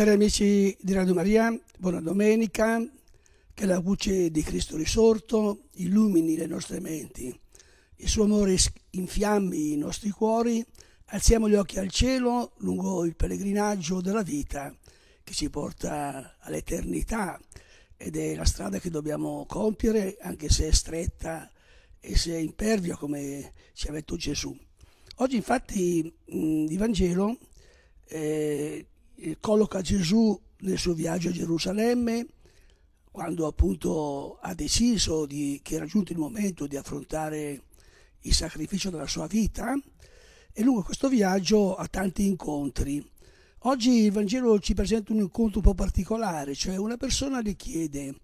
Cari amici di Radio Maria, buona domenica, che la luce di Cristo risorto illumini le nostre menti, il suo amore infiammi i nostri cuori, alziamo gli occhi al cielo lungo il pellegrinaggio della vita che ci porta all'eternità ed è la strada che dobbiamo compiere anche se è stretta e se è impervia come ci ha detto Gesù. Oggi infatti mh, il Vangelo eh, eh, colloca Gesù nel suo viaggio a Gerusalemme, quando appunto ha deciso di, che era giunto il momento di affrontare il sacrificio della sua vita e lungo questo viaggio ha tanti incontri. Oggi il Vangelo ci presenta un incontro un po' particolare, cioè una persona gli chiede,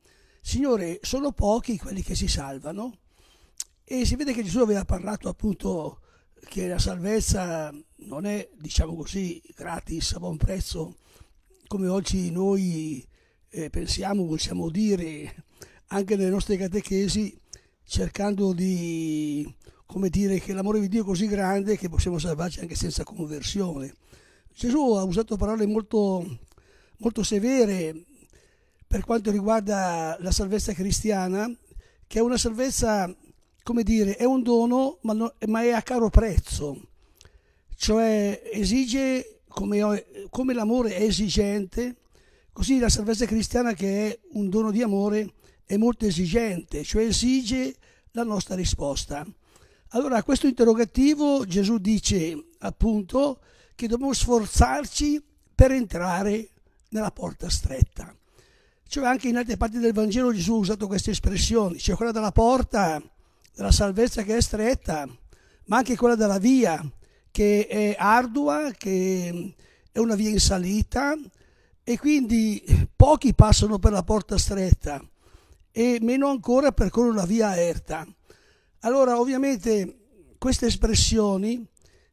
Signore, sono pochi quelli che si salvano? E si vede che Gesù aveva parlato appunto che la salvezza non è, diciamo così, gratis, a buon prezzo, come oggi noi eh, pensiamo, possiamo dire, anche nelle nostre catechesi, cercando di, come dire, che l'amore di Dio è così grande che possiamo salvarci anche senza conversione. Gesù ha usato parole molto, molto severe per quanto riguarda la salvezza cristiana, che è una salvezza come dire, è un dono, ma, no, ma è a caro prezzo. Cioè esige, come, come l'amore è esigente, così la salvezza cristiana che è un dono di amore è molto esigente, cioè esige la nostra risposta. Allora a questo interrogativo Gesù dice appunto che dobbiamo sforzarci per entrare nella porta stretta. Cioè anche in altre parti del Vangelo Gesù ha usato queste espressioni, cioè quella della porta della salvezza che è stretta, ma anche quella della via che è ardua, che è una via in salita e quindi pochi passano per la porta stretta e meno ancora percorrono la via erta. Allora ovviamente queste espressioni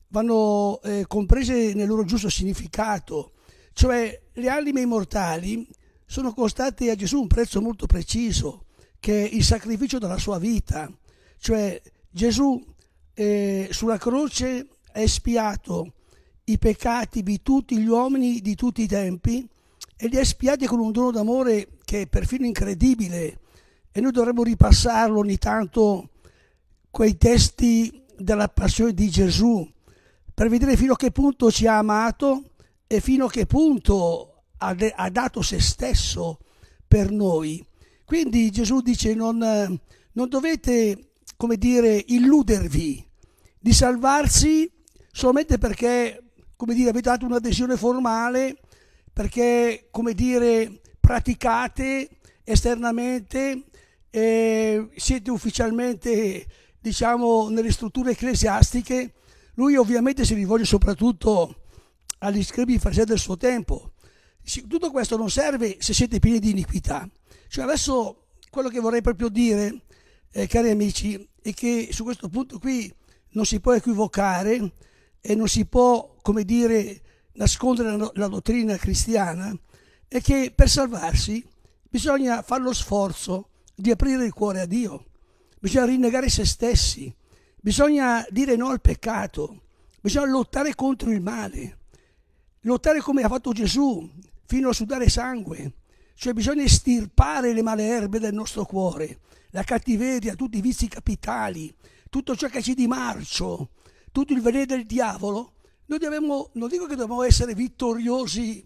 vanno eh, comprese nel loro giusto significato, cioè le anime immortali sono costate a Gesù un prezzo molto preciso, che è il sacrificio della sua vita cioè Gesù eh, sulla croce ha espiato i peccati di tutti gli uomini di tutti i tempi e li ha espiati con un dono d'amore che è perfino incredibile e noi dovremmo ripassarlo ogni tanto quei testi della passione di Gesù per vedere fino a che punto ci ha amato e fino a che punto ha, de- ha dato se stesso per noi. Quindi Gesù dice non, non dovete come dire, illudervi di salvarsi solamente perché, come dire, avete dato un'adesione formale, perché, come dire, praticate esternamente, eh, siete ufficialmente, diciamo, nelle strutture ecclesiastiche. Lui ovviamente si rivolge soprattutto agli scribi farisei del suo tempo. Tutto questo non serve se siete pieni di iniquità. Cioè adesso quello che vorrei proprio dire eh, cari amici, è che su questo punto qui non si può equivocare e non si può, come dire, nascondere la, la dottrina cristiana, è che per salvarsi bisogna fare lo sforzo di aprire il cuore a Dio, bisogna rinnegare se stessi, bisogna dire no al peccato, bisogna lottare contro il male, lottare come ha fatto Gesù fino a sudare sangue, cioè bisogna estirpare le male erbe del nostro cuore, la cattiveria, tutti i vizi capitali, tutto ciò che c'è di marcio, tutto il veleno del diavolo, noi dobbiamo, non dico che dobbiamo essere vittoriosi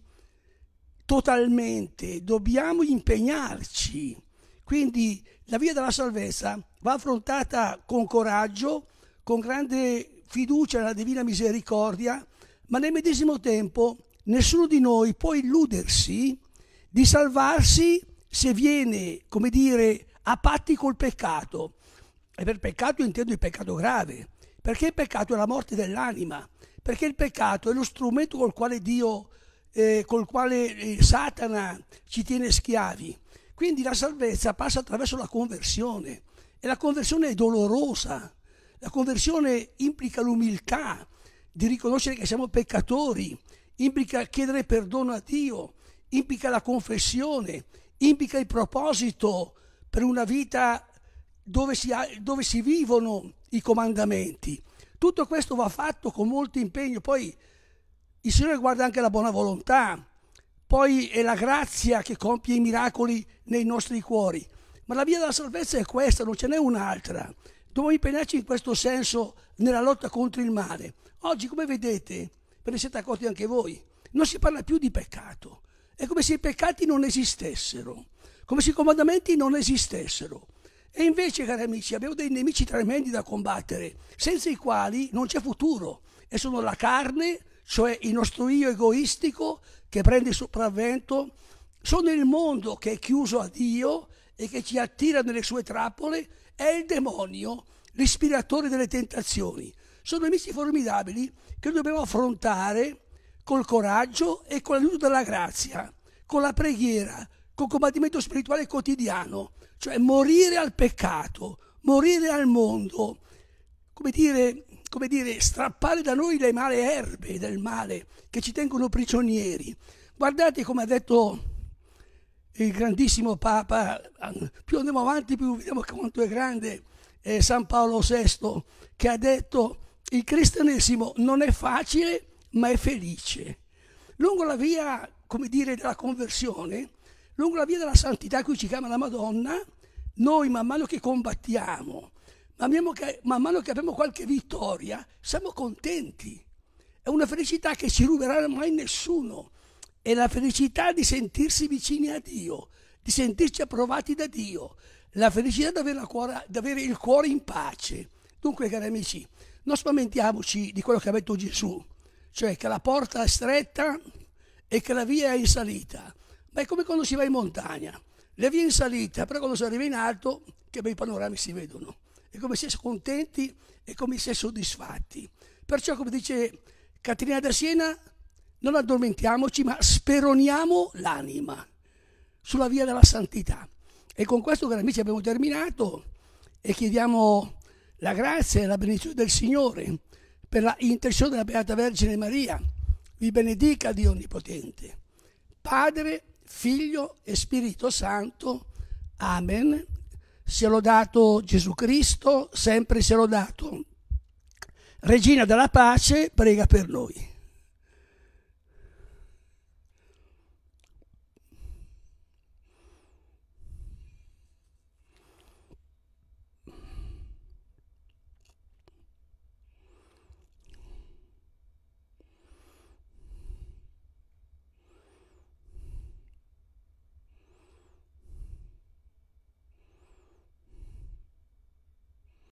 totalmente, dobbiamo impegnarci. Quindi la via della salvezza va affrontata con coraggio, con grande fiducia nella divina misericordia, ma nel medesimo tempo nessuno di noi può illudersi di salvarsi se viene, come dire, a patti col peccato. E per peccato intendo il peccato grave, perché il peccato è la morte dell'anima, perché il peccato è lo strumento col quale Dio, eh, col quale eh, Satana ci tiene schiavi. Quindi la salvezza passa attraverso la conversione e la conversione è dolorosa. La conversione implica l'umiltà di riconoscere che siamo peccatori, implica chiedere perdono a Dio, implica la confessione, implica il proposito per una vita dove si, dove si vivono i comandamenti. Tutto questo va fatto con molto impegno, poi il Signore guarda anche la buona volontà, poi è la grazia che compie i miracoli nei nostri cuori. Ma la via della salvezza è questa, non ce n'è un'altra. Dobbiamo impegnarci in questo senso nella lotta contro il male. Oggi, come vedete, ve ne siete accorti anche voi, non si parla più di peccato. È come se i peccati non esistessero come se i comandamenti non esistessero. E invece, cari amici, abbiamo dei nemici tremendi da combattere, senza i quali non c'è futuro. E sono la carne, cioè il nostro io egoistico che prende il sopravvento, sono il mondo che è chiuso a Dio e che ci attira nelle sue trappole, è il demonio, l'ispiratore delle tentazioni. Sono nemici formidabili che dobbiamo affrontare col coraggio e con l'aiuto della grazia, con la preghiera, con combattimento spirituale quotidiano, cioè morire al peccato, morire al mondo, come dire, come dire, strappare da noi le male erbe del male che ci tengono prigionieri. Guardate come ha detto il grandissimo Papa, più andiamo avanti più vediamo quanto è grande eh, San Paolo VI, che ha detto il cristianesimo non è facile ma è felice. Lungo la via, come dire, della conversione, lungo la via della santità, qui ci chiama la Madonna, noi man mano che combattiamo, man mano che, abbiamo qualche vittoria, siamo contenti. È una felicità che ci ruberà mai nessuno. È la felicità di sentirsi vicini a Dio, di sentirci approvati da Dio, la felicità di avere, cuore, di avere il cuore in pace. Dunque, cari amici, non spaventiamoci di quello che ha detto Gesù, cioè che la porta è stretta e che la via è in salita. Ma è come quando si va in montagna, le vie in salita, però quando si arriva in alto che bei panorami si vedono. È come si è contenti e come si è soddisfatti. Perciò, come dice Caterina da Siena, non addormentiamoci, ma speroniamo l'anima sulla via della santità. E con questo, cari amici, abbiamo terminato e chiediamo la grazia e la benedizione del Signore per la intercessione della Beata Vergine Maria. Vi benedica Dio Onnipotente, Padre, Figlio e Spirito Santo. Amen. Sia lodato Gesù Cristo, sempre sia lodato. Regina della pace, prega per noi.